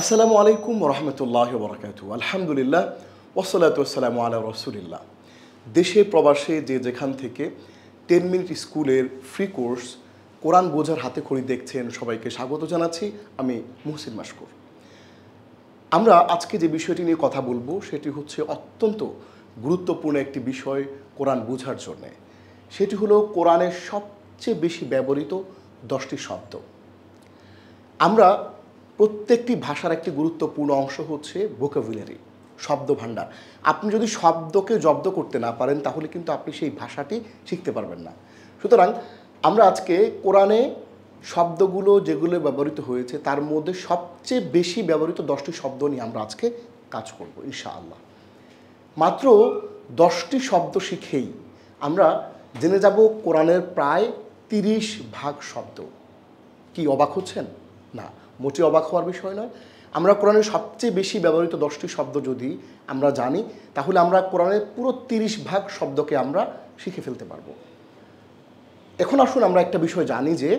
আসসালামু আলাইকুম রহমতুল্লাহ বরকাত আলহামদুলিল্লাহ ওসলাতাম আলা রসুলিল্লাহ দেশে প্রবাসে যে যেখান থেকে টেন মিনিট স্কুলের ফ্রি কোর্স কোরআন বোঝার হাতে খড়ি দেখছেন সবাইকে স্বাগত জানাচ্ছি আমি মুহসিন মাসকুর আমরা আজকে যে বিষয়টি নিয়ে কথা বলবো সেটি হচ্ছে অত্যন্ত গুরুত্বপূর্ণ একটি বিষয় কোরআন বোঝার জন্যে সেটি হলো কোরআনের সবচেয়ে বেশি ব্যবহৃত দশটি শব্দ আমরা প্রত্যেকটি ভাষার একটি গুরুত্বপূর্ণ অংশ হচ্ছে ভোকাবুলারি শব্দ ভাণ্ডার আপনি যদি শব্দকে জব্দ করতে না পারেন তাহলে কিন্তু আপনি সেই ভাষাটি শিখতে পারবেন না সুতরাং আমরা আজকে কোরআনে শব্দগুলো যেগুলো ব্যবহৃত হয়েছে তার মধ্যে সবচেয়ে বেশি ব্যবহৃত দশটি শব্দ নিয়ে আমরা আজকে কাজ করব ইনশাআল্লাহ আল্লাহ মাত্র দশটি শব্দ শিখেই আমরা জেনে যাব কোরআনের প্রায় তিরিশ ভাগ শব্দ কি অবাক হচ্ছেন না মোটে অবাক হওয়ার বিষয় নয় আমরা কোরআনের সবচেয়ে বেশি ব্যবহৃত দশটি শব্দ যদি আমরা জানি তাহলে আমরা কোরআনের পুরো তিরিশ ভাগ শব্দকে আমরা শিখে ফেলতে পারবো এখন আসুন আমরা একটা বিষয় জানি যে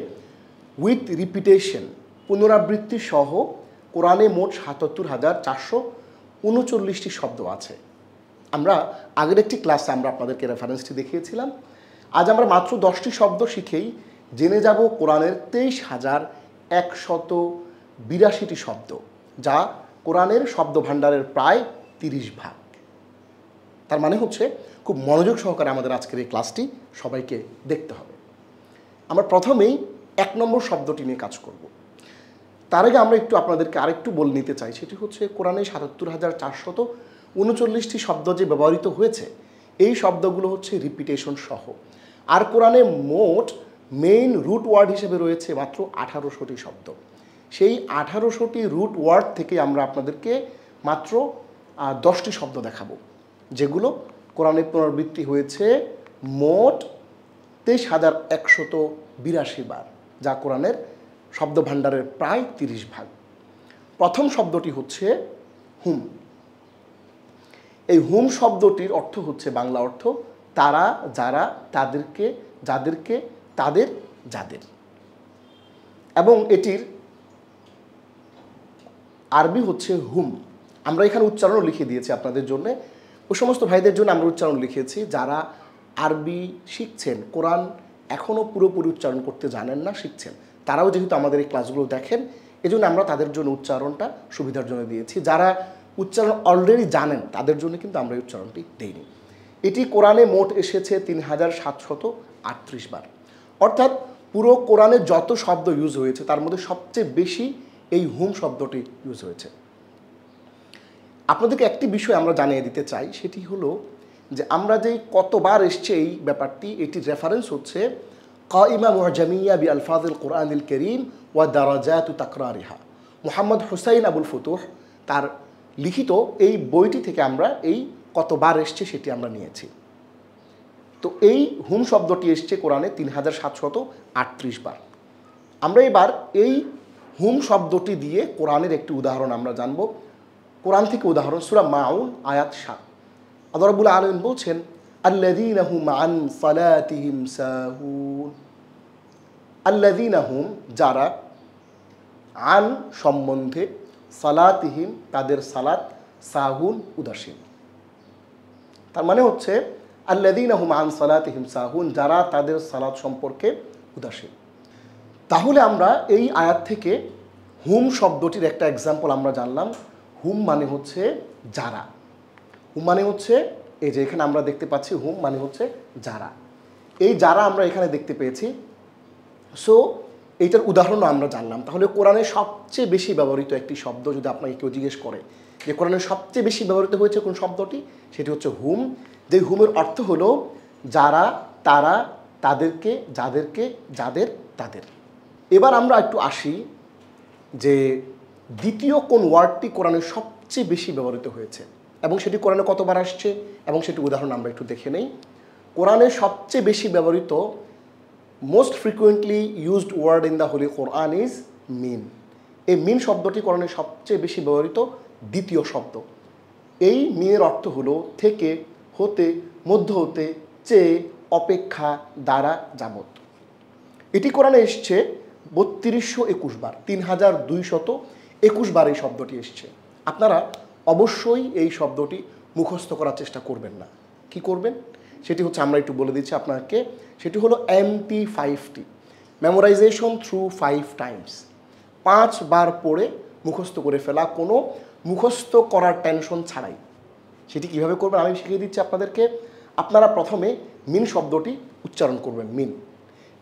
উইথ রিপিটেশন পুনরাবৃত্তি সহ কোরআনে মোট সাতাত্তর হাজার চারশো উনচল্লিশটি শব্দ আছে আমরা আগের একটি ক্লাসে আমরা আপনাদেরকে রেফারেন্সটি দেখিয়েছিলাম আজ আমরা মাত্র দশটি শব্দ শিখেই জেনে যাব কোরআনের তেইশ হাজার একশত বিরাশিটি শব্দ যা কোরআনের শব্দ ভাণ্ডারের প্রায় তিরিশ ভাগ তার মানে হচ্ছে খুব মনোযোগ সহকারে আমাদের আজকের এই ক্লাসটি সবাইকে দেখতে হবে আমরা প্রথমেই এক নম্বর শব্দটি নিয়ে কাজ করব তার আগে আমরা একটু আপনাদেরকে আরেকটু বলে নিতে চাই সেটি হচ্ছে কোরআনে সাতাত্তর হাজার চারশত উনচল্লিশটি শব্দ যে ব্যবহৃত হয়েছে এই শব্দগুলো হচ্ছে রিপিটেশন সহ আর কোরআনে মোট মেইন রুট ওয়ার্ড হিসেবে রয়েছে মাত্র আঠারোশোটি শব্দ সেই আঠারোশোটি রুট ওয়ার্ড থেকে আমরা আপনাদেরকে মাত্র দশটি শব্দ দেখাবো যেগুলো কোরআনে পুনরাবৃত্তি হয়েছে মোট তেইশ হাজার একশত বিরাশি বার যা কোরআনের শব্দ ভাণ্ডারের প্রায় তিরিশ ভাগ প্রথম শব্দটি হচ্ছে হুম এই হুম শব্দটির অর্থ হচ্ছে বাংলা অর্থ তারা যারা তাদেরকে যাদেরকে তাদের যাদের এবং এটির আরবি হচ্ছে হুম আমরা এখানে উচ্চারণও লিখে দিয়েছি আপনাদের জন্য ওই সমস্ত ভাইদের জন্য আমরা উচ্চারণ লিখেছি যারা আরবি শিখছেন কোরআন এখনও পুরোপুরি উচ্চারণ করতে জানেন না শিখছেন তারাও যেহেতু আমাদের এই ক্লাসগুলো দেখেন এজন্য আমরা তাদের জন্য উচ্চারণটা সুবিধার জন্য দিয়েছি যারা উচ্চারণ অলরেডি জানেন তাদের জন্য কিন্তু আমরা এই উচ্চারণটি দেইনি এটি কোরআনে মোট এসেছে তিন হাজার সাতশত আটত্রিশ বার অর্থাৎ পুরো কোরআনে যত শব্দ ইউজ হয়েছে তার মধ্যে সবচেয়ে বেশি এই হোম শব্দটি ইউজ হয়েছে আপনাদেরকে একটি বিষয় আমরা জানিয়ে দিতে চাই সেটি হলো যে আমরা যে কতবার এসছে এই ব্যাপারটি এটি রেফারেন্স হচ্ছে কাইমা মোহজামিয়া বি আলফাজুল কোরআনিল করিম ওয়া দারাজাতু তাকরারিহা মোহাম্মদ হুসাইন আবুল ফতুহ তার লিখিত এই বইটি থেকে আমরা এই কতবার এসছে সেটি আমরা নিয়েছি তো এই হুম শব্দটি এসছে কোরআনে তিন হাজার সাতশত আটত্রিশ বার আমরা এবার এই হুম শব্দটি দিয়ে কোরআনের একটি উদাহরণ আমরা জানব কোরআন থেকে উদাহরণ সুরা মাউন আয়াত শাহ আদরবুল আলম বলছেন আল্লাদিন আন সাহুন আল্লাদিন যারা আন সম্বন্ধে সালাতিহিম তাদের সালাত সাহুন উদাসীন তার মানে হচ্ছে আল্লাদিন আহম আন সালাতিহিম সাহুন যারা তাদের সালাত সম্পর্কে উদাসীন তাহলে আমরা এই আয়াত থেকে হুম শব্দটির একটা এক্সাম্পল আমরা জানলাম হুম মানে হচ্ছে যারা হুম মানে হচ্ছে এই যে এখানে আমরা দেখতে পাচ্ছি হুম মানে হচ্ছে যারা এই যারা আমরা এখানে দেখতে পেয়েছি সো এইটার উদাহরণও আমরা জানলাম তাহলে কোরআনে সবচেয়ে বেশি ব্যবহৃত একটি শব্দ যদি আপনাকে কেউ জিজ্ঞেস করে যে কোরআনের সবচেয়ে বেশি ব্যবহৃত হয়েছে কোন শব্দটি সেটি হচ্ছে হুম যে হুমের অর্থ হলো যারা তারা তাদেরকে যাদেরকে যাদের তাদের এবার আমরা একটু আসি যে দ্বিতীয় কোন ওয়ার্ডটি কোরআনে সবচেয়ে বেশি ব্যবহৃত হয়েছে এবং সেটি কোরআনে কতবার আসছে এবং সেটি উদাহরণ আমরা একটু দেখে নেই কোরআনে সবচেয়ে বেশি ব্যবহৃত most frequently used word in the holy Quran is মিন এই মিন শব্দটি কোরআনে সবচেয়ে বেশি ব্যবহৃত দ্বিতীয় শব্দ এই মিনের অর্থ হলো থেকে হতে মধ্য হতে চেয়ে অপেক্ষা দ্বারা যাবত এটি কোরআনে এসছে বত্রিশশো একুশ বার তিন হাজার দুইশত একুশ বার এই শব্দটি এসছে আপনারা অবশ্যই এই শব্দটি মুখস্থ করার চেষ্টা করবেন না কি করবেন সেটি হচ্ছে আমরা একটু বলে দিচ্ছি আপনাকে সেটি হলো M T five T memorization through five times পাঁচবার পড়ে মুখস্থ করে ফেলা কোনো মুখস্থ করার টেনশন ছাড়াই সেটি কিভাবে করবেন আমি শিখিয়ে দিচ্ছি আপনাদেরকে আপনারা প্রথমে মিন শব্দটি উচ্চারণ করবেন মিন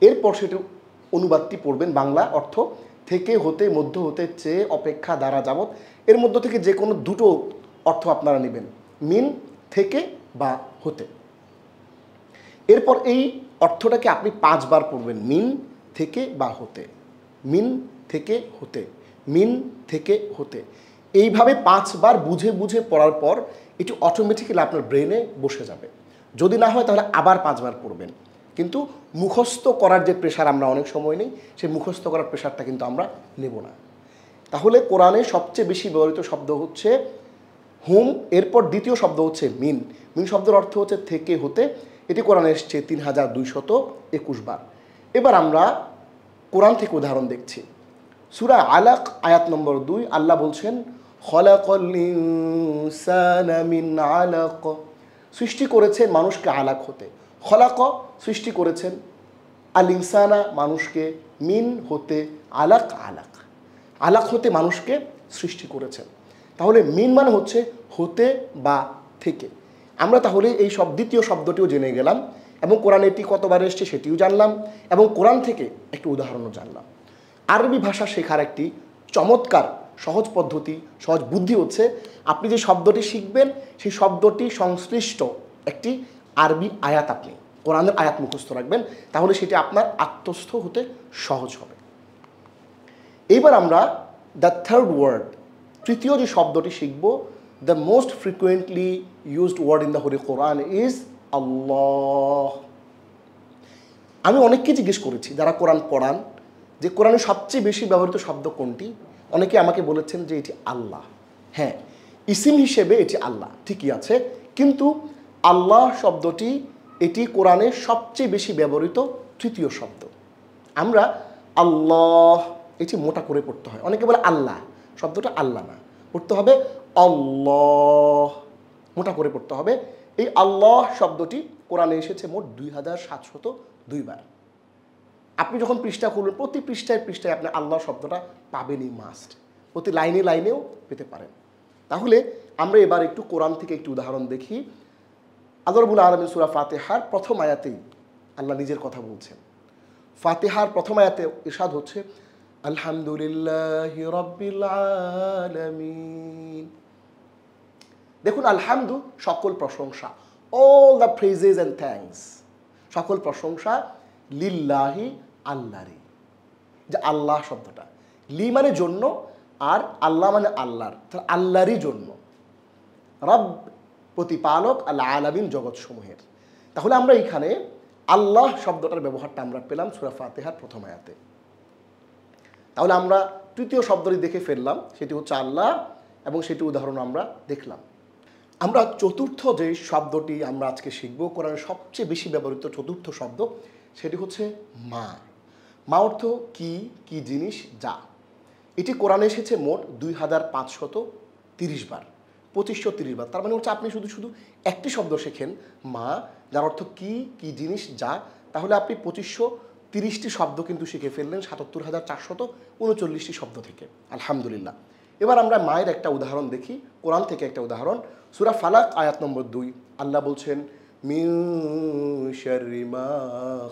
এরপর সেটি অনুবাদটি পড়বেন বাংলা অর্থ থেকে হতে মধ্য হতে চেয়ে অপেক্ষা দ্বারা যাবৎ এর মধ্য থেকে যে কোনো দুটো অর্থ আপনারা নেবেন মিন থেকে বা হতে এরপর এই অর্থটাকে আপনি পাঁচবার পড়বেন মিন থেকে বা হতে মিন থেকে হতে মিন থেকে হতে এইভাবে পাঁচবার বুঝে বুঝে পড়ার পর এটি অটোমেটিক্যালি আপনার ব্রেনে বসে যাবে যদি না হয় তাহলে আবার পাঁচবার পড়বেন কিন্তু মুখস্থ করার যে প্রেশার আমরা অনেক সময় নেই সেই মুখস্থ করার প্রেশারটা কিন্তু আমরা নেব না তাহলে কোরআনে সবচেয়ে বেশি ব্যবহৃত শব্দ হচ্ছে হুম এরপর দ্বিতীয় শব্দ হচ্ছে মিন মিন শব্দের অর্থ হচ্ছে থেকে হতে এটি কোরআনে এসছে তিন হাজার দুইশত একুশ বার এবার আমরা কোরআন থেকে উদাহরণ দেখছি সুরা আলাক আয়াত নম্বর দুই আল্লাহ বলছেন সৃষ্টি করেছে মানুষকে আলাক হতে খলাক সৃষ্টি করেছেন আল ইনসানা মানুষকে মিন হতে আলাক আলাক আলাক হতে মানুষকে সৃষ্টি করেছেন তাহলে মিন মানে হচ্ছে হতে বা থেকে আমরা তাহলে এই সব দ্বিতীয় শব্দটিও জেনে গেলাম এবং কোরআন এটি কতবার এসছে সেটিও জানলাম এবং কোরআন থেকে একটি উদাহরণও জানলাম আরবি ভাষা শেখার একটি চমৎকার সহজ পদ্ধতি সহজ বুদ্ধি হচ্ছে আপনি যে শব্দটি শিখবেন সেই শব্দটি সংশ্লিষ্ট একটি আরবি আয়াত আপনি কোরআনের আয়াত মুখস্থ রাখবেন তাহলে সেটি আপনার আত্মস্থ হতে সহজ হবে এবার আমরা দ্য থার্ড ওয়ার্ড তৃতীয় যে শব্দটি শিখব the most frequently used word in the holy Quran is আল্লাহ আমি অনেককে জিজ্ঞেস করেছি যারা কোরআন পড়ান যে কোরআনে সবচেয়ে বেশি ব্যবহৃত শব্দ কোনটি অনেকে আমাকে বলেছেন যে এটি আল্লাহ হ্যাঁ ইসিম হিসেবে এটি আল্লাহ ঠিকই আছে কিন্তু আল্লাহ শব্দটি এটি কোরআনের সবচেয়ে বেশি ব্যবহৃত তৃতীয় শব্দ আমরা আল্লাহ এটি মোটা করে পড়তে হয় অনেকে বলে আল্লাহ শব্দটা আল্লাহ না পড়তে হবে আল্লাহ মোটা করে পড়তে হবে এই আল্লাহ শব্দটি কোরআনে এসেছে মোট দুই হাজার সাতশত দুইবার আপনি যখন পৃষ্ঠা করবেন প্রতি পৃষ্ঠায় পৃষ্ঠায় আপনি আল্লাহ শব্দটা পাবেনই মাস্ট প্রতি লাইনে লাইনেও পেতে পারেন তাহলে আমরা এবার একটু কোরআন থেকে একটি উদাহরণ দেখি আদরবুল আলমী সুরা ফাতেহার প্রথম আয়াতেই আল্লাহ নিজের কথা বলছেন ফাতেহার প্রথম আয়াতে ইসাদ হচ্ছে আলহামদুলিল্লাহ দেখুন আলহামদু সকল প্রশংসা all the phrases and thanks সকল প্রশংসা লিল্লাহি আল্লাহরই যে আল্লাহ শব্দটা লি মানে জন্য আর আল্লাহ মানে আল্লাহর আল্লাহরই জন্য রব প্রতিপালক আল্লাহ আলামিন জগৎসমূহের তাহলে আমরা এইখানে আল্লাহ শব্দটার ব্যবহারটা আমরা পেলাম সুরা ফাতেহার প্রথম আয়াতে তাহলে আমরা তৃতীয় শব্দটি দেখে ফেললাম সেটি হচ্ছে আল্লাহ এবং সেটি উদাহরণ আমরা দেখলাম আমরা চতুর্থ যে শব্দটি আমরা আজকে শিখব কোরআনের সবচেয়ে বেশি ব্যবহৃত চতুর্থ শব্দ সেটি হচ্ছে মা মা অর্থ কি কি জিনিস যা এটি কোরআনে এসেছে মোট দুই হাজার পাঁচশত তিরিশ বার পঁচিশশো তিরিশ বার তার মানে হচ্ছে আপনি শুধু শুধু একটি শব্দ শেখেন মা যার অর্থ কি কি জিনিস যা তাহলে আপনি পঁচিশশো তিরিশটি শব্দ কিন্তু শিখে ফেললেন সাতাত্তর হাজার চারশত উনচল্লিশটি শব্দ থেকে আলহামদুলিল্লাহ এবার আমরা মায়ের একটা উদাহরণ দেখি কোরআন থেকে একটা উদাহরণ সুরা ফালাক আয়াত নম্বর দুই আল্লাহ বলছেন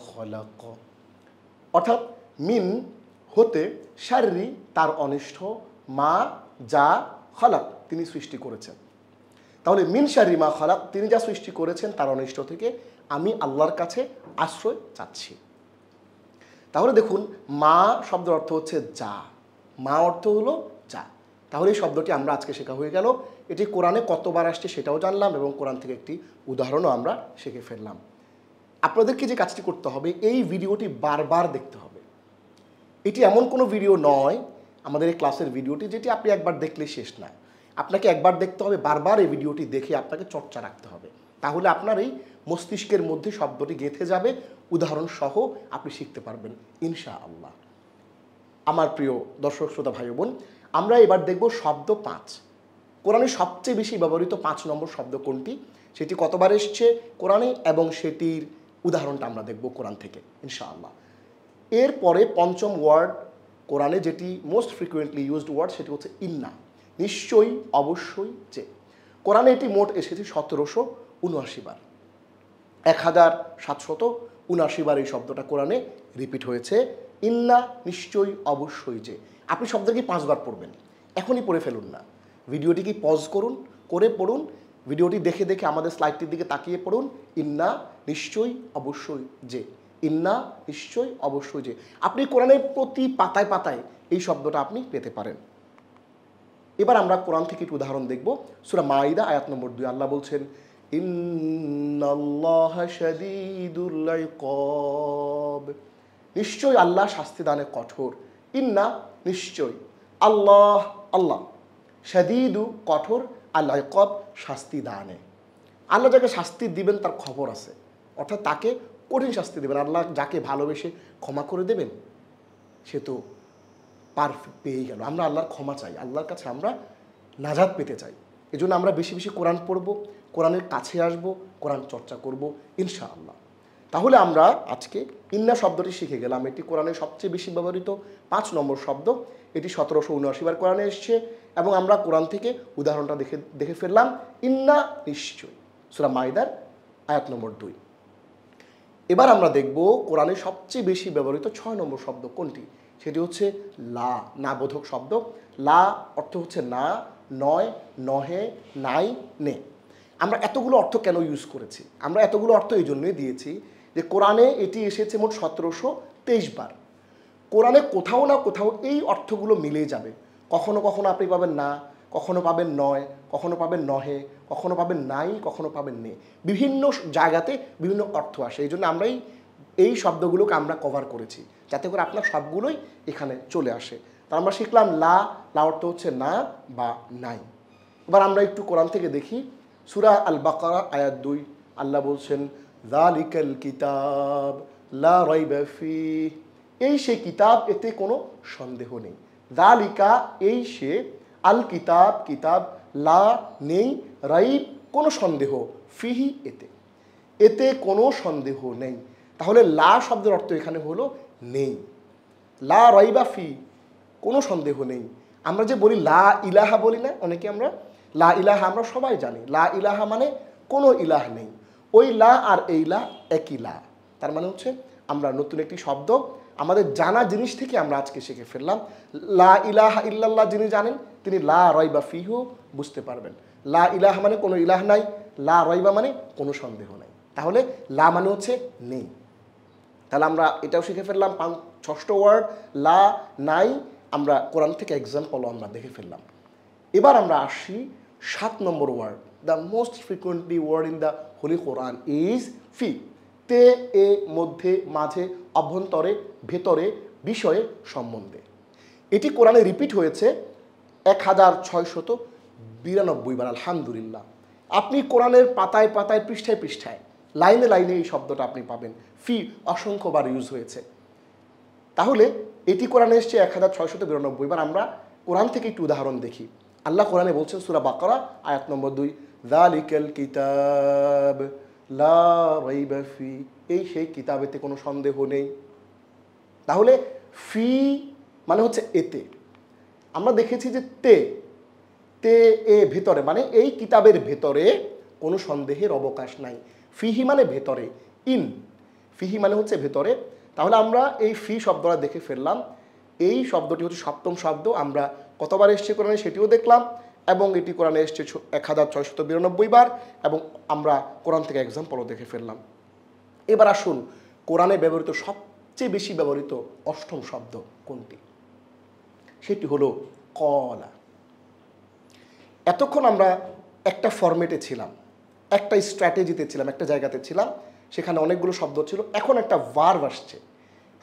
খলাক অর্থাৎ মিন হতে শাররি তার অনিষ্ঠ মা যা খলাক তিনি সৃষ্টি করেছেন তাহলে মিন রিমা খালাক তিনি যা সৃষ্টি করেছেন তার অনিষ্ট থেকে আমি আল্লাহর কাছে আশ্রয় চাচ্ছি তাহলে দেখুন মা শব্দের অর্থ হচ্ছে যা মা অর্থ হলো যা তাহলে এই শব্দটি আমরা আজকে শেখা হয়ে গেল এটি কোরআনে কতবার আসছে সেটাও জানলাম এবং কোরআন থেকে একটি উদাহরণও আমরা শিখে ফেললাম আপনাদেরকে যে কাজটি করতে হবে এই ভিডিওটি বারবার দেখতে হবে এটি এমন কোনো ভিডিও নয় আমাদের এই ক্লাসের ভিডিওটি যেটি আপনি একবার দেখলে শেষ নয় আপনাকে একবার দেখতে হবে বারবার এই ভিডিওটি দেখে আপনাকে চর্চা রাখতে হবে তাহলে আপনার এই মস্তিষ্কের মধ্যে শব্দটি গেঁথে যাবে উদাহরণ সহ আপনি শিখতে পারবেন ইনশা আল্লাহ আমার প্রিয় দর্শক শ্রোতা ভাই বোন আমরা এবার দেখব শব্দ পাঁচ কোরআনে সবচেয়ে বেশি ব্যবহৃত পাঁচ নম্বর শব্দ কোনটি সেটি কতবার এসছে কোরআনে এবং সেটির উদাহরণটা আমরা দেখব কোরআন থেকে ইনশাআল্লাহ এরপরে পঞ্চম ওয়ার্ড কোরআনে যেটি মোস্ট ফ্রিকুয়েন্টলি ইউজড ওয়ার্ড সেটি হচ্ছে ইন্না নিশ্চয়ই অবশ্যই যে কোরআনে এটি মোট এসেছে সতেরোশো উনআশি বার এক হাজার সাতশত উনআশি বার এই শব্দটা কোরআনে রিপিট হয়েছে ইল্লা নিশ্চয়ই অবশ্যই যে আপনি শব্দটি পাঁচবার পড়বেন এখনই পড়ে ফেলুন না ভিডিওটি কি পজ করুন করে পড়ুন ভিডিওটি দেখে দেখে আমাদের স্লাইডটির দিকে তাকিয়ে পড়ুন ইন্না নিশ্চয়ই অবশ্যই যে ইন্না নিশ্চয়ই অবশ্যই যে আপনি কোরআনের প্রতি পাতায় পাতায় এই শব্দটা আপনি পেতে পারেন এবার আমরা কোরআন থেকে একটু উদাহরণ দেখব সুরা মাইদা আয়াত নম্বর দুই আল্লাহ বলছেন নিশ্চয় আল্লাহ শাস্তি দানে কঠোর ইন্না নিশ্চয় আল্লাহ আল্লাহ শাদিদু কঠোর আল্লাহ কব শাস্তি দানে আল্লাহ যাকে শাস্তি দিবেন তার খবর আছে অর্থাৎ তাকে কঠিন শাস্তি দেবেন আল্লাহ যাকে ভালোবেসে ক্ষমা করে দেবেন সে তো পার পেয়ে গেল আমরা আল্লাহর ক্ষমা চাই আল্লাহর কাছে আমরা নাজাদ পেতে চাই এজন্য আমরা বেশি বেশি কোরআন পড়ব কোরআনের কাছে আসব কোরআন চর্চা করব ইনশা আল্লাহ তাহলে আমরা আজকে ইন্না শব্দটি শিখে গেলাম এটি কোরআনের সবচেয়ে বেশি ব্যবহৃত পাঁচ নম্বর শব্দ এটি সতেরোশো উনআশিবার কোরআনে এসছে এবং আমরা কোরআন থেকে উদাহরণটা দেখে দেখে ফেললাম ইন্না নিশ্চয় সুরা মাইদার আয়াত নম্বর দুই এবার আমরা দেখব কোরআনে সবচেয়ে বেশি ব্যবহৃত ছয় নম্বর শব্দ কোনটি সেটি হচ্ছে লা না বোধক শব্দ লা অর্থ হচ্ছে না নয় নহে নাই নে আমরা এতগুলো অর্থ কেন ইউজ করেছি আমরা এতগুলো অর্থ এই জন্যই দিয়েছি যে কোরআনে এটি এসেছে মোট সতেরোশো তেইশ বার কোরআনে কোথাও না কোথাও এই অর্থগুলো মিলে যাবে কখনো কখনো আপনি পাবেন না কখনো পাবেন নয় কখনো পাবেন নহে কখনো পাবেন নাই কখনো পাবেন নে বিভিন্ন জায়গাতে বিভিন্ন অর্থ আসে এই জন্য আমরাই এই শব্দগুলোকে আমরা কভার করেছি যাতে করে আপনার সবগুলোই এখানে চলে আসে তার মানে আমরা শিখলাম লা লা অর্থ হচ্ছে না বা নাই এবার আমরা একটু কোরআন থেকে দেখি সুরা আল বাকারা আয়াত দুই আল্লাহ বলছেন জালিকাল কিতাব লা রাইবাফি এই সে কিতাব এতে কোনো সন্দেহ নেই লিকা এই সে আল কিতাব কিতাব লা নেই রাইব কোনো সন্দেহ ফিহি এতে এতে কোনো সন্দেহ নেই তাহলে লা শব্দের অর্থ এখানে হলো নেই লা রইবা ফি কোনো সন্দেহ নেই আমরা যে বলি লা ইলাহা বলি না অনেকে আমরা লা ইলাহা আমরা সবাই জানি লা ইলাহা মানে কোনো ইলাহ নেই ওই লা আর এই লা একই লা তার মানে হচ্ছে আমরা নতুন একটি শব্দ আমাদের জানা জিনিস থেকে আমরা আজকে শিখে ফেললাম লা ইলাহা ইল্লাল্লাহ যিনি জানেন তিনি লা রয়বা ফিহু বুঝতে পারবেন লা ইলাহা মানে কোনো ইলাহ নাই লা রয়বা মানে কোনো সন্দেহ নাই তাহলে লা মানে হচ্ছে নেই তাহলে আমরা এটাও শিখে ফেললাম ষষ্ঠ ওয়ার্ড লা নাই আমরা কোরআন থেকে এক্সাম্পলও আমরা দেখে ফেললাম এবার আমরা আসি সাত নম্বর word the most frequently word in the holy Quran is ফি তে এ মধ্যে মাঝে অভ্যন্তরে ভেতরে বিষয়ে সম্বন্ধে এটি কোরআনে রিপিট হয়েছে এক হাজার ছয়শত বিরানব্বই বার আলহামদুলিল্লাহ আপনি কোরআনের পাতায় পাতায় পৃষ্ঠায় পৃষ্ঠায় লাইনে লাইনে এই শব্দটা আপনি পাবেন ফি অসংখ্যবার ইউজ হয়েছে তাহলে এটি কোরআনে এসছে এক হাজার ছয়শত বিরানব্বই এবার আমরা কোরআন থেকে একটু উদাহরণ দেখি আল্লাহ কোরআনে বলছেন সুরা বাকরা আয়াত নম্বর দুই দালিকেল কিতাব ফি এই সেই কিতাবেতে কোনো সন্দেহ নেই তাহলে ফি মানে হচ্ছে এতে আমরা দেখেছি যে তে তে এ ভেতরে মানে এই কিতাবের ভেতরে কোনো সন্দেহের অবকাশ নাই ফিহি মানে ভেতরে ইন ফিহি মানে হচ্ছে ভেতরে তাহলে আমরা এই ফি শব্দটা দেখে ফেললাম এই শব্দটি হচ্ছে সপ্তম শব্দ আমরা কতবার এসছে কোরআনে সেটিও দেখলাম এবং এটি কোরআনে এসছে এক হাজার ছয়শত বিরানব্বই বার এবং আমরা কোরআন থেকে এক্সাম্পলও দেখে ফেললাম এবার আসুন কোরআনে ব্যবহৃত সবচেয়ে বেশি ব্যবহৃত অষ্টম শব্দ কোনটি সেটি হলো কলা এতক্ষণ আমরা একটা ফরম্যাটে ছিলাম একটা স্ট্র্যাটেজিতে ছিলাম একটা জায়গাতে ছিলাম সেখানে অনেকগুলো শব্দ ছিল এখন একটা ভার্ভ আসছে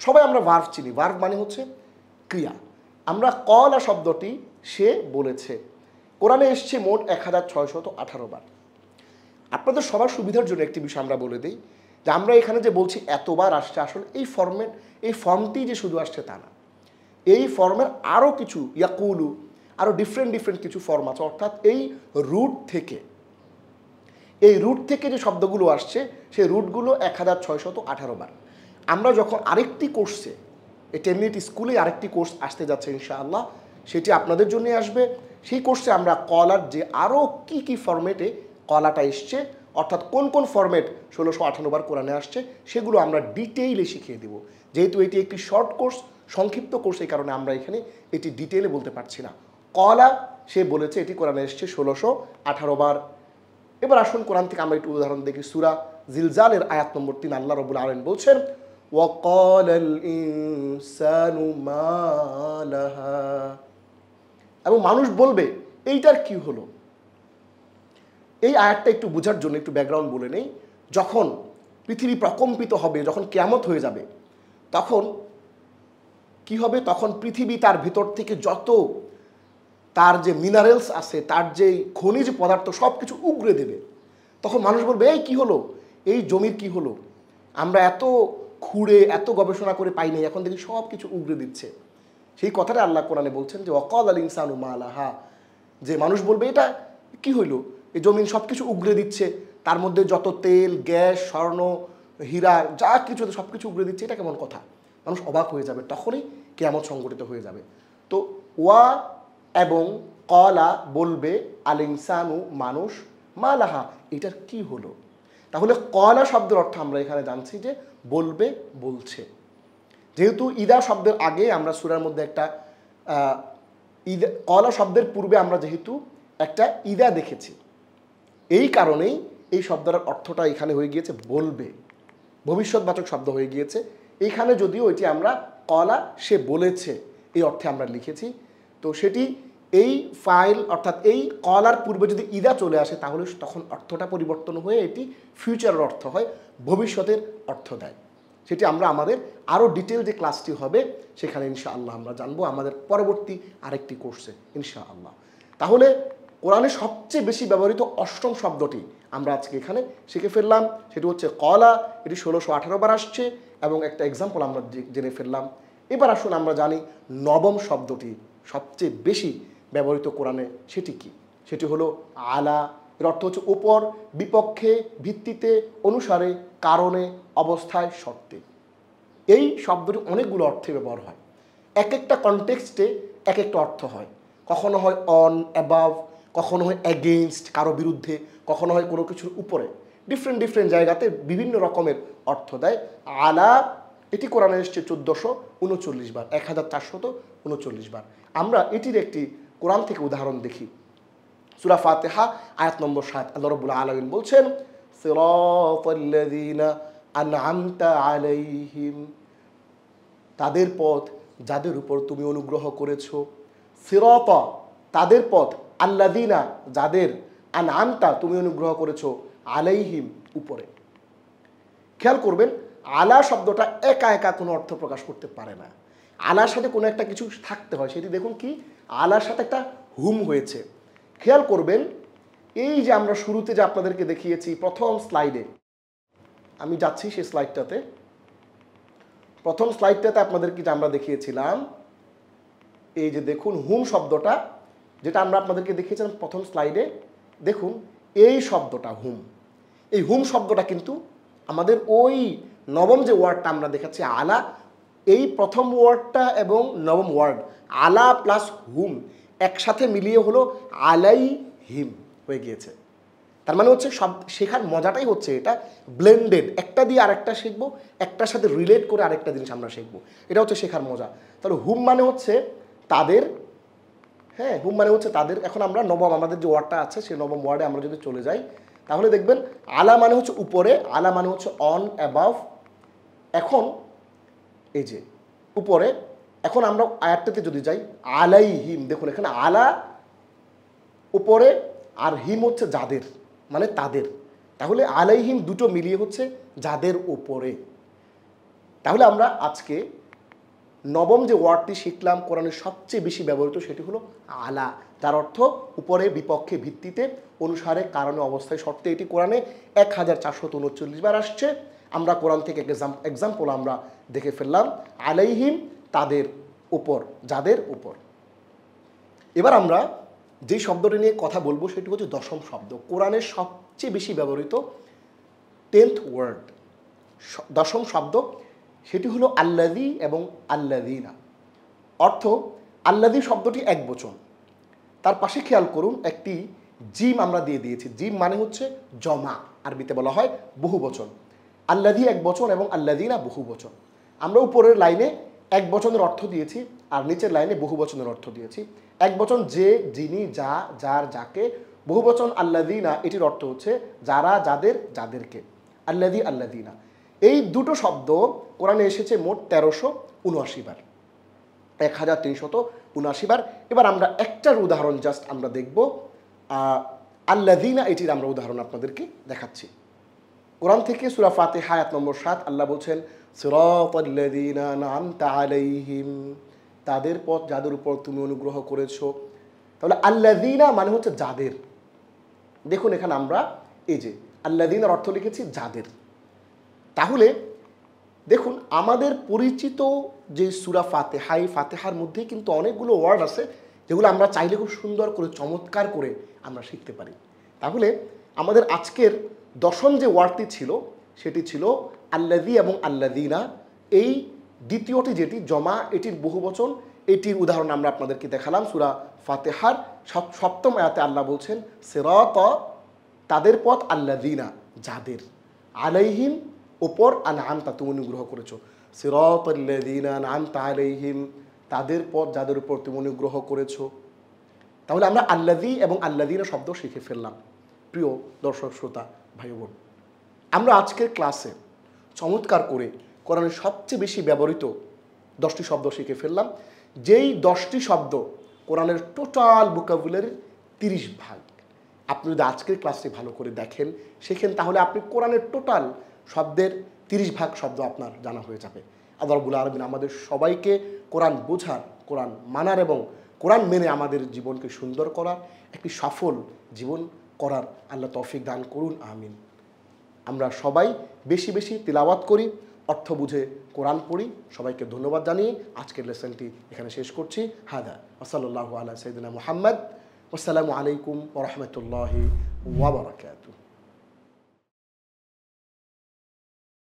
সবাই আমরা ভার্ভ চিনি ভার্ভ মানে হচ্ছে ক্রিয়া আমরা কলা শব্দটি সে বলেছে কোরআনে এসছে মোট এক হাজার ছয়শত আঠারো বার আপনাদের সবার সুবিধার জন্য একটি বিষয় আমরা বলে দিই যে আমরা এখানে যে বলছি এতবার আসছে আসলে এই ফর্মের এই ফর্মটি যে শুধু আসছে তা না এই ফর্মের আরও কিছু ইয়াকুলু আরও ডিফারেন্ট ডিফারেন্ট কিছু ফর্ম আছে অর্থাৎ এই রুট থেকে এই রুট থেকে যে শব্দগুলো আসছে সেই রুটগুলো এক হাজার ছয়শত আঠারো বার আমরা যখন আরেকটি কোর্সে এই টেন মিনিট স্কুলে আরেকটি কোর্স আসতে যাচ্ছে ইনশাআল্লাহ সেটি আপনাদের জন্য আসবে সেই কোর্সে আমরা কলার যে আরও কি কি ফর্মেটে কলাটা এসছে অর্থাৎ কোন কোন ফর্মেট ষোলোশো বার কোরআনে আসছে সেগুলো আমরা ডিটেইলে শিখিয়ে দেব যেহেতু এটি একটি শর্ট কোর্স সংক্ষিপ্ত কোর্স এই কারণে আমরা এখানে এটি ডিটেইলে বলতে পারছি না কলা সে বলেছে এটি কোরআনে এসছে ষোলোশো আঠারো বার এবার আসুন কোরআন থেকে আমরা একটু উদাহরণ দেখি সুরা জিলজালের আয়াত নম্বর তিন আল্লাহ রবুল আলম বলছেন এবং মানুষ বলবে এইটার কি হলো এই আয়াতটা একটু বোঝার জন্য একটু ব্যাকগ্রাউন্ড বলে নেই যখন পৃথিবী প্রকম্পিত হবে যখন কেয়ামত হয়ে যাবে তখন কি হবে তখন পৃথিবী তার ভেতর থেকে যত তার যে মিনারেলস আছে তার যে খনিজ পদার্থ সব কিছু উগড়ে দেবে তখন মানুষ বলবে এই কী হলো এই জমির কি হলো আমরা এত খুঁড়ে এত গবেষণা করে পাইনি এখন দেখি সব কিছু উগড়ে দিচ্ছে সেই কথাটা আল্লাহ কোরআনে বলছেন যে অকল আল ইনসানু মালাহা যে মানুষ বলবে এটা কি হইলো এই জমিন সব কিছু উগড়ে দিচ্ছে তার মধ্যে যত তেল গ্যাস স্বর্ণ হীরা যা কিছু সব কিছু উগড়ে দিচ্ছে এটা কেমন কথা মানুষ অবাক হয়ে যাবে তখনই কেমন সংগঠিত হয়ে যাবে তো ওয়া এবং কলা বলবে আলিংসানু মানুষ মালাহা এটার কি হলো তাহলে কলা শব্দের অর্থ আমরা এখানে জানছি যে বলবে বলছে যেহেতু ইদা শব্দের আগে আমরা সুরার মধ্যে একটা ইদা কলা শব্দের পূর্বে আমরা যেহেতু একটা ইদা দেখেছি এই কারণেই এই শব্দটার অর্থটা এখানে হয়ে গিয়েছে বলবে ভবিষ্যৎবাচক শব্দ হয়ে গিয়েছে এখানে যদিও এটি আমরা কলা সে বলেছে এই অর্থে আমরা লিখেছি তো সেটি এই ফাইল অর্থাৎ এই কলার পূর্বে যদি ইদা চলে আসে তাহলে তখন অর্থটা পরিবর্তন হয়ে এটি ফিউচারের অর্থ হয় ভবিষ্যতের অর্থ দেয় সেটি আমরা আমাদের আরও ডিটেল যে ক্লাসটি হবে সেখানে ইনশাআল্লাহ আমরা জানবো আমাদের পরবর্তী আরেকটি কোর্সে ইনশাআল্লাহ তাহলে কোরআনে সবচেয়ে বেশি ব্যবহৃত অষ্টম শব্দটি আমরা আজকে এখানে শিখে ফেললাম সেটি হচ্ছে কলা এটি ষোলোশো আঠারো বার আসছে এবং একটা এক্সাম্পল আমরা জেনে ফেললাম এবার আসুন আমরা জানি নবম শব্দটি সবচেয়ে বেশি ব্যবহৃত কোরআনে সেটি কি সেটি হলো আলা এর অর্থ হচ্ছে ওপর বিপক্ষে ভিত্তিতে অনুসারে কারণে অবস্থায় শর্তে এই শব্দটি অনেকগুলো অর্থে ব্যবহার হয় এক একটা কনটেক্সটে এক একটা অর্থ হয় কখনো হয় অন অ্যাবাভ কখনো হয় অ্যাগেনস্ট কারো বিরুদ্ধে কখনো হয় কোনো কিছুর উপরে ডিফারেন্ট ডিফারেন্ট জায়গাতে বিভিন্ন রকমের অর্থ দেয় আলা এটি কোরআনে এসছে চোদ্দশো উনচল্লিশ বার এক হাজার চারশত উনচল্লিশ বার আমরা এটির একটি কোরআন থেকে উদাহরণ দেখি সুরা ফাতেহা আয়াত নম্বর সাত আল্লাহ রবুল্লা আলমিন বলছেন আলাইহিম তাদের পথ যাদের উপর তুমি অনুগ্রহ করেছ সিরত তাদের পথ আল্লাদিনা যাদের আন তুমি অনুগ্রহ করেছ আলাইহিম উপরে খেয়াল করবেন আলা শব্দটা একা একা কোনো অর্থ প্রকাশ করতে পারে না আলার সাথে কোনো একটা কিছু থাকতে হয় সেটি দেখুন কি আলার সাথে একটা হুম হয়েছে খেয়াল করবেন এই যে আমরা শুরুতে যে আপনাদেরকে দেখিয়েছি প্রথম স্লাইডে আমি যাচ্ছি সেই স্লাইডটাতে প্রথম স্লাইডটাতে আপনাদেরকে যে আমরা দেখিয়েছিলাম এই যে দেখুন হুম শব্দটা যেটা আমরা আপনাদেরকে দেখিয়েছিলাম প্রথম স্লাইডে দেখুন এই শব্দটা হুম এই হুম শব্দটা কিন্তু আমাদের ওই নবম যে ওয়ার্ডটা আমরা দেখাচ্ছি আলা এই প্রথম ওয়ার্ডটা এবং নবম ওয়ার্ড আলা প্লাস হুম একসাথে মিলিয়ে হলো আলাই হিম হয়ে গিয়েছে তার মানে হচ্ছে সব শেখার মজাটাই হচ্ছে এটা ব্লেন্ডেড একটা দিয়ে আরেকটা শিখবো একটার সাথে রিলেট করে আরেকটা জিনিস আমরা শিখবো এটা হচ্ছে শেখার মজা তাহলে হুম মানে হচ্ছে তাদের হ্যাঁ হুম মানে হচ্ছে তাদের এখন আমরা নবম আমাদের যে ওয়ার্ডটা আছে সেই নবম ওয়ার্ডে আমরা যদি চলে যাই তাহলে দেখবেন আলা মানে হচ্ছে উপরে আলা মানে হচ্ছে অন অ্যাবাভ এখন এই যে উপরে এখন আমরা আয়াতটাতে যদি যাই আলাই হিম দেখুন এখানে আলা উপরে আর হিম হচ্ছে যাদের মানে তাদের তাহলে আলাইহিম দুটো মিলিয়ে হচ্ছে যাদের ওপরে তাহলে আমরা আজকে নবম যে ওয়ার্ডটি শিখলাম কোরআনের সবচেয়ে বেশি ব্যবহৃত সেটি হলো আলা তার অর্থ উপরে বিপক্ষে ভিত্তিতে অনুসারে কারণে অবস্থায় শর্তে এটি কোরআনে এক হাজার চারশো উনচল্লিশ বার আসছে আমরা কোরআন থেকে এক্সাম্পল আমরা দেখে ফেললাম আলাইহিম তাদের উপর যাদের উপর এবার আমরা যে শব্দটি নিয়ে কথা বলবো সেটি হচ্ছে দশম শব্দ কোরআনের সবচেয়ে বেশি ব্যবহৃত টেন্থ ওয়ার্ড দশম শব্দ সেটি হলো আল্লাদি এবং আল্লাদিনা অর্থ আল্লাদি শব্দটি এক বচন তার পাশে খেয়াল করুন একটি জিম আমরা দিয়ে দিয়েছি জিম মানে হচ্ছে জমা আরবিতে বলা হয় বহু বচন আল্লাধি এক বচন এবং আল্লাদিনা বহু বচন আমরা উপরের লাইনে এক বচনের অর্থ দিয়েছি আর নিচের লাইনে বহু বচনের অর্থ দিয়েছি এক বচন যে যিনি যা যার যাকে বহু বচন আল্লাদিনা এটির অর্থ হচ্ছে যারা যাদের যাদেরকে আল্লাদি আল্লাদিনা এই দুটো শব্দ কোরআনে এসেছে মোট তেরোশো উনআশি বার এক হাজার তিনশত উনআশি বার এবার আমরা একটার উদাহরণ জাস্ট আমরা দেখব আল্লাদিনা এটির আমরা উদাহরণ আপনাদেরকে দেখাচ্ছি কোরআন থেকে সুরা ফাতে হায়াত নম্বর সাত আল্লাহ বলছেন আলাইহিম তাদের পথ যাদের উপর তুমি অনুগ্রহ করেছো তাহলে আল্লাদিনা মানে হচ্ছে যাদের দেখুন এখানে আমরা এই যে আল্লাদিনার অর্থ লিখেছি যাদের তাহলে দেখুন আমাদের পরিচিত যে সুরা ফাতেহাই ফাতেহার মধ্যেই কিন্তু অনেকগুলো ওয়ার্ড আছে যেগুলো আমরা চাইলে খুব সুন্দর করে চমৎকার করে আমরা শিখতে পারি তাহলে আমাদের আজকের দশম যে ওয়ার্ডটি ছিল সেটি ছিল আল্লাদি এবং আল্লাদিনা এই দ্বিতীয়টি যেটি জমা এটির বহু বচন এটির উদাহরণ আমরা আপনাদেরকে দেখালাম সুরা ফাতেহার সপ্তম আয়াতে আল্লাহ বলছেন সেরত তাদের পথ আল্লাদিনা যাদের আলাইহিম ওপর আল তা তুমি অনুগ্রহ করেছো সিরত আল্লাদিনা তা আলাইহিম তাদের পথ যাদের উপর তুমি অনুগ্রহ করেছো তাহলে আমরা আল্লাদি এবং আল্লাদিনা শব্দ শিখে ফেললাম প্রিয় দর্শক শ্রোতা ভাই বোন আমরা আজকের ক্লাসে চমৎকার করে কোরআনের সবচেয়ে বেশি ব্যবহৃত দশটি শব্দ শিখে ফেললাম যেই দশটি শব্দ কোরআনের টোটাল ভোকাবুলারির তিরিশ ভাগ আপনি যদি আজকের ক্লাসটি ভালো করে দেখেন সেখানে তাহলে আপনি কোরআনের টোটাল শব্দের তিরিশ ভাগ শব্দ আপনার জানা হয়ে যাবে আদরবুল আরবিন আমাদের সবাইকে কোরআন বোঝার কোরআন মানার এবং কোরআন মেনে আমাদের জীবনকে সুন্দর করার একটি সফল জীবন করার আল্লাহ তৌফিক দান করুন আমিন আমরা সবাই বেশি বেশি তিলাবাত করি অর্থ বুঝে কোরআন পড়ি সবাইকে ধন্যবাদ জানিয়ে আজকের লেসনটি এখানে শেষ করছি হাদা ওসাল্লাহ আল্লাহ সাইদিনা মোহাম্মদ আসসালামু আলাইকুম ওরহমতুল্লাহি ওয়াবারাকাতু